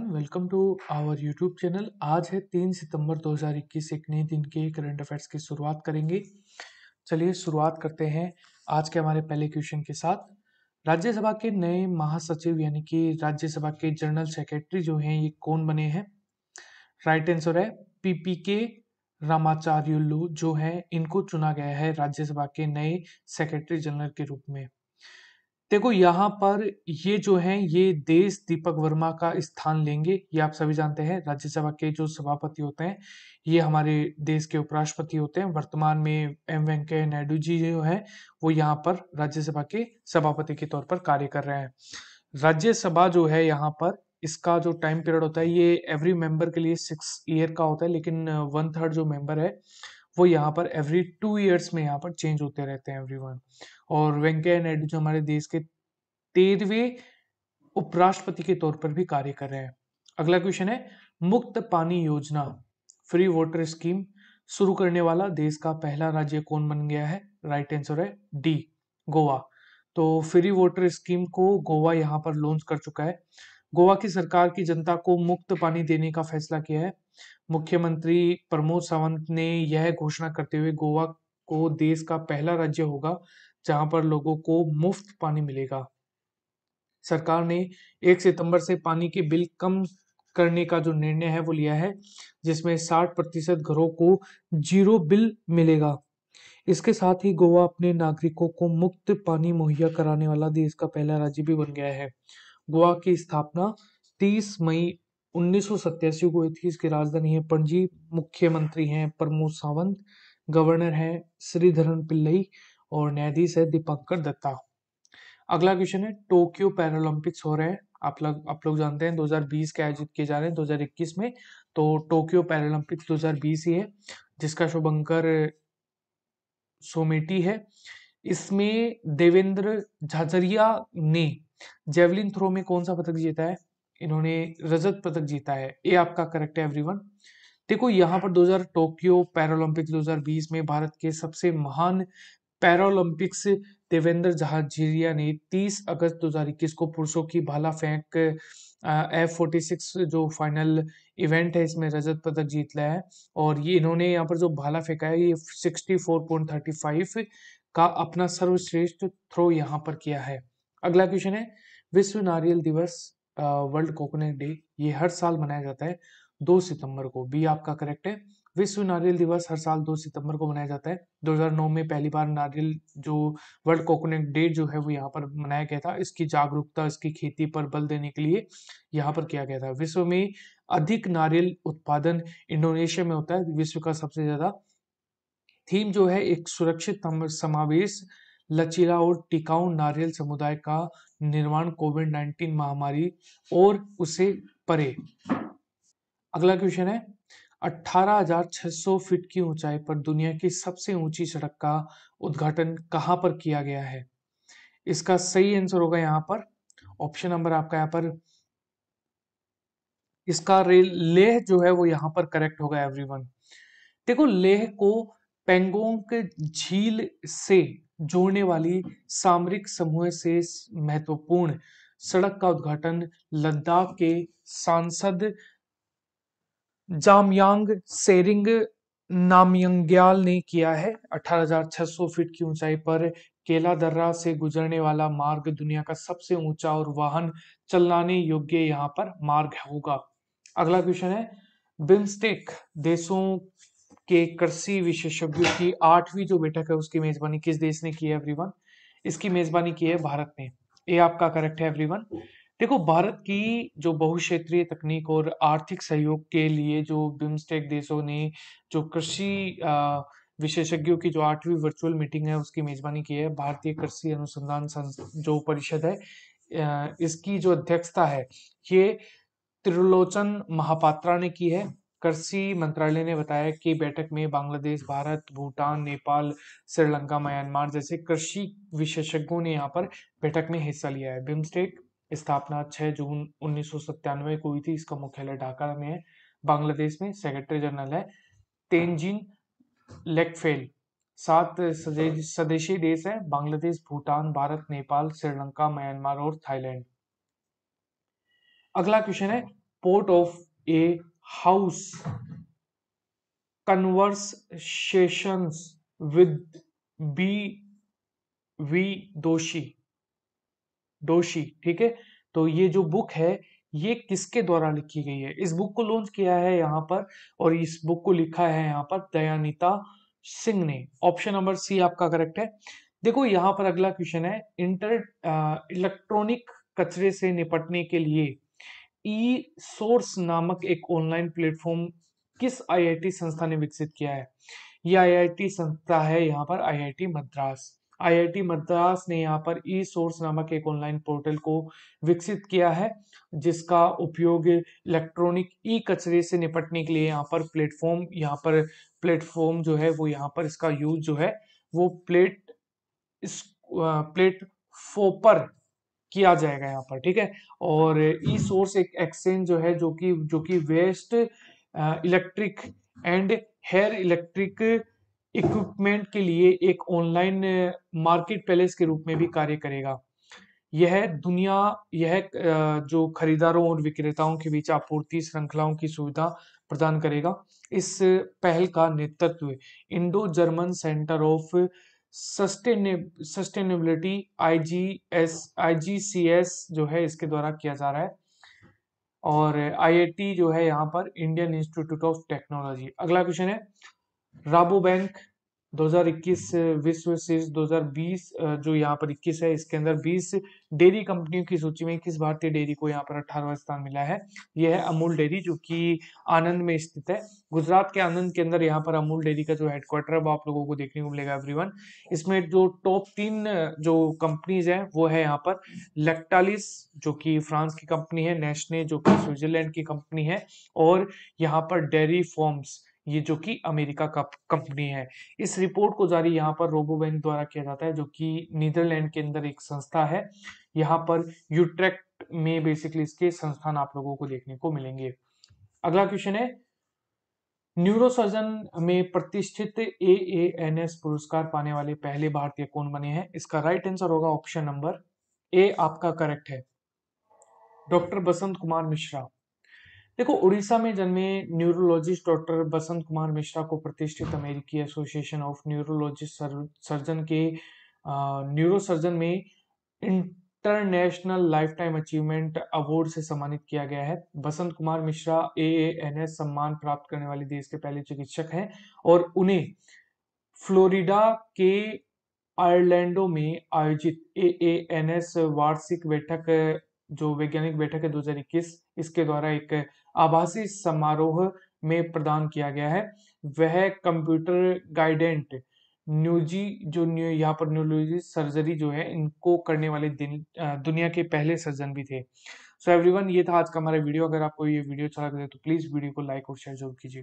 welcome to our YouTube channel आज है तीन सितंबर 2021 एक नए दिन के करंट अफेयर्स की शुरुआत करेंगे चलिए शुरुआत करते हैं आज के हमारे पहले क्वेश्चन के साथ राज्यसभा के नए महासचिव यानी कि राज्यसभा के जनरल सेक्रेटरी जो हैं ये कौन बने हैं राइट आंसर है पीपी के रामाचार्युलू जो है इनको चुना गया है राज्यसभा के नए सेक्रेटरी जनरल के रूप में देखो यहाँ पर ये जो है ये देश दीपक वर्मा का स्थान लेंगे ये आप सभी जानते हैं राज्यसभा के जो सभापति होते हैं ये हमारे देश के उपराष्ट्रपति होते हैं वर्तमान में एम वेंकैया नायडू जी जो है वो यहाँ पर राज्यसभा के सभापति के तौर पर कार्य कर रहे हैं राज्यसभा जो है यहाँ पर इसका जो टाइम पीरियड होता है ये एवरी मेंबर के लिए सिक्स ईयर का होता है लेकिन वन थर्ड जो मेंबर है वो यहाँ पर एवरी टू ईयर्स में यहाँ पर चेंज होते रहते हैं वन और वेंकैया नायडू जो हमारे देश के तेरहवे उपराष्ट्रपति के तौर पर भी कार्य कर रहे हैं अगला क्वेश्चन है मुक्त पानी योजना फ्री वाटर स्कीम शुरू करने वाला देश का पहला राज्य कौन बन गया है राइट आंसर है डी गोवा तो फ्री वाटर स्कीम को गोवा यहाँ पर लॉन्च कर चुका है गोवा की सरकार की जनता को मुक्त पानी देने का फैसला किया है मुख्यमंत्री प्रमोद सावंत ने यह घोषणा करते हुए गोवा को देश का पहला राज्य होगा जहां पर लोगों को मुफ्त पानी मिलेगा सरकार ने 1 सितंबर से पानी के बिल कम करने का जो निर्णय है वो लिया है जिसमें 60 प्रतिशत घरों को जीरो बिल मिलेगा इसके साथ ही गोवा अपने नागरिकों को मुक्त पानी मुहैया कराने वाला देश का पहला राज्य भी बन गया है गोवा की स्थापना 30 मई उन्नीस को हुई थी इसकी राजधानी है पणजी मुख्यमंत्री हैं प्रमोद सावंत गवर्नर हैं श्रीधरन पिल्लई और न्यायाधीश है दीपंकर दत्ता अगला क्वेश्चन है टोक्यो पैरोलंपिक्स हो रहे हैं आप लोग आप लोग जानते हैं 2020 के आयोजित किए जा रहे हैं 2021 में तो टोक्यो पैरोलंपिक्स 2020 ही है जिसका शुभंकर सोमेटी है इसमें देवेंद्र झाझरिया ने जेवलिन थ्रो में कौन सा पदक जीता है इन्होंने रजत पदक जीता है ये आपका करेक्ट है एवरीवन देखो यहाँ पर 2000 टोक्यो पैरालंपिक 2020 में भारत के सबसे महान पैरालंपिक्स देवेंद्र जहाजीरिया ने 30 अगस्त 2021 को पुरुषों की भाला फेंक एफ फोर्टी सिक्स जो फाइनल इवेंट है इसमें रजत पदक जीत लिया है और ये इन्होंने यहाँ पर जो भाला फेंका है ये sixty four point thirty five का अपना सर्वश्रेष्ठ थ्रो यहाँ पर किया है अगला क्वेश्चन है विश्व नारियल दिवस वर्ल्ड कोकोनट डे ये हर साल मनाया जाता है दो सितंबर को बी आपका करेक्ट है विश्व नारियल दिवस हर साल दो सितंबर को मनाया जाता है 2009 में पहली बार नारियल जो वर्ल्ड कोकोनट डे जो है वो यहाँ पर मनाया गया था इसकी जागरूकता इसकी खेती पर बल देने के लिए यहाँ पर किया गया था विश्व में अधिक नारियल उत्पादन इंडोनेशिया में होता है विश्व का सबसे ज्यादा थीम जो है एक सुरक्षित समावेश लचीला और टिकाऊ नारियल समुदाय का निर्माण कोविड 19 महामारी और उसे परे अगला क्वेश्चन है 18,600 फीट की ऊंचाई पर दुनिया की सबसे ऊंची सड़क का उद्घाटन कहां पर किया गया है इसका सही आंसर होगा यहां पर ऑप्शन नंबर आपका यहां पर इसका रेल लेह जो है वो यहां पर करेक्ट होगा एवरीवन देखो लेह को पेंगोंग झील से जोड़ने वाली सामरिक समूह से महत्वपूर्ण सड़क का उद्घाटन लद्दाख के सांसद जामयांग सेरिंग नामयंग्याल ने किया है 18,600 फीट की ऊंचाई पर केला दर्रा से गुजरने वाला मार्ग दुनिया का सबसे ऊंचा और वाहन चलाने योग्य यहां पर मार्ग होगा अगला क्वेश्चन है बिम्स्टेक देशों के कृषि विशेषज्ञों की आठवीं जो बैठक है उसकी मेजबानी किस देश ने की है एवरीवन इसकी मेजबानी की है भारत ने ये आपका करेक्ट है एवरीवन देखो भारत की जो बहुक्षेत्रीय तकनीक और आर्थिक सहयोग के लिए जो बिम्स्टेक देशों ने जो कृषि विशेषज्ञों की जो आठवीं वर्चुअल मीटिंग है उसकी मेजबानी की है भारतीय कृषि अनुसंधान जो परिषद है इसकी जो अध्यक्षता है ये त्रिलोचन महापात्रा ने की है कृषि मंत्रालय ने बताया कि बैठक में बांग्लादेश भारत भूटान नेपाल श्रीलंका म्यांमार जैसे कृषि विशेषज्ञों ने यहाँ पर बैठक में हिस्सा लिया है बिम्स्टेक स्थापना 6 जून उन्नीस को हुई थी इसका मुख्यालय ढाका में है बांग्लादेश में सेक्रेटरी जनरल है तेंजिन लेकफेल सात स्वदेशी देश है बांग्लादेश भूटान भारत नेपाल श्रीलंका म्यांमार और थाईलैंड अगला क्वेश्चन है port of a house conversations with B V Doshi Doshi ठीक है तो ये जो बुक है ये किसके द्वारा लिखी गई है इस बुक को लॉन्च किया है यहां पर और इस बुक को लिखा है यहां पर दयानिता सिंह ने ऑप्शन नंबर सी आपका करेक्ट है देखो यहां पर अगला क्वेश्चन है इंटर इलेक्ट्रॉनिक कचरे से निपटने के लिए ई सोर्स नामक एक ऑनलाइन प्लेटफॉर्म किस आईआईटी संस्था ने विकसित किया है यह आईआईटी संस्था है यहाँ पर आईआईटी मद्रास आईआईटी मद्रास ने यहाँ पर ई सोर्स नामक एक ऑनलाइन पोर्टल को विकसित किया है जिसका उपयोग इलेक्ट्रॉनिक ई कचरे से निपटने के लिए यहाँ पर प्लेटफॉर्म यहाँ पर प्लेटफॉर्म जो है वो यहाँ पर इसका यूज जो है वो प्लेट इस फोपर किया जाएगा यहाँ पर ठीक है और ई सोर्स एक एक्सचेंज जो है जो कि जो कि वेस्ट इलेक्ट्रिक एंड हेयर इलेक्ट्रिक इक्विपमेंट के लिए एक ऑनलाइन मार्केट प्लेस के रूप में भी कार्य करेगा यह दुनिया यह जो खरीदारों और विक्रेताओं के बीच आपूर्ति श्रृंखलाओं की सुविधा प्रदान करेगा इस पहल का नेतृत्व Indo German Centre of Sustainability I G S I G C S जो है इसके द्वारा किया जा रहा है और आईआईटी जो है यहाँ पर इंडियन इंस्टीट्यूट ऑफ टेक्नोलॉजी अगला क्वेश्चन है राबो बैंक 2021 विश्व शीर्ष 2020 जो यहाँ पर 21 है इसके अंदर 20 डेयरी कंपनियों की सूची में किस भारतीय डेयरी को यहाँ पर अठारहवा स्थान मिला है यह है अमूल डेयरी जो कि आनंद में स्थित है गुजरात के आनंद के अंदर यहाँ पर अमूल डेयरी का जो हेडक्वार्टर है वो आप लोगों को देखने को मिलेगा एवरीवन इसमें जो टॉप तीन जो कंपनीज है वो है यहाँ पर लेक्टालिस जो कि फ्रांस की कंपनी है नेशने जो कि स्विट्जरलैंड की कंपनी है और यहाँ पर डेयरी फॉर्म्स ये जो कि अमेरिका का कंपनी है इस रिपोर्ट को जारी यहाँ पर रोबो बैंक द्वारा किया जाता है जो कि नीदरलैंड के अंदर एक संस्था है यहाँ पर यूट्रेक्ट में बेसिकली इसके संस्थान आप लोगों को देखने को मिलेंगे अगला क्वेश्चन है न्यूरोसर्जन में प्रतिष्ठित ए ए एन एस पुरस्कार पाने वाले पहले भारतीय कौन बने हैं इसका राइट आंसर होगा ऑप्शन नंबर ए आपका करेक्ट है डॉक्टर बसंत कुमार मिश्रा देखो उड़ीसा में जन्मे न्यूरोलॉजिस्ट डॉक्टर बसंत कुमार मिश्रा को प्रतिष्ठित अमेरिकी एसोसिएशन ऑफ न्यूरोलॉजिस्ट सर्जन के न्यूरोसर्जन में international lifetime achievement award से सम्मानित किया गया है Basant Kumar Mishra A N S सम्मान प्राप्त करने वाले देश के पहले चिकित्सक हैं और उन्हें फ्लोरिडा के आयरलैंडो में आयोजित ए एन एस वार्षिक बैठक जो वैज्ञानिक बैठक है 2021 इसके द्वारा एक आभासी समारोह में प्रदान किया गया है वह कंप्यूटर गाइडेंट न्यूजी जो न्यू यहाँ पर न्यूलोजी सर्जरी जो है इनको करने वाले दिन दुनिया के पहले सर्जन भी थे सो so एवरीवन ये था आज का हमारा वीडियो अगर आपको ये वीडियो अच्छा लगता है तो प्लीज़ वीडियो को लाइक और शेयर जरूर कीजिएगा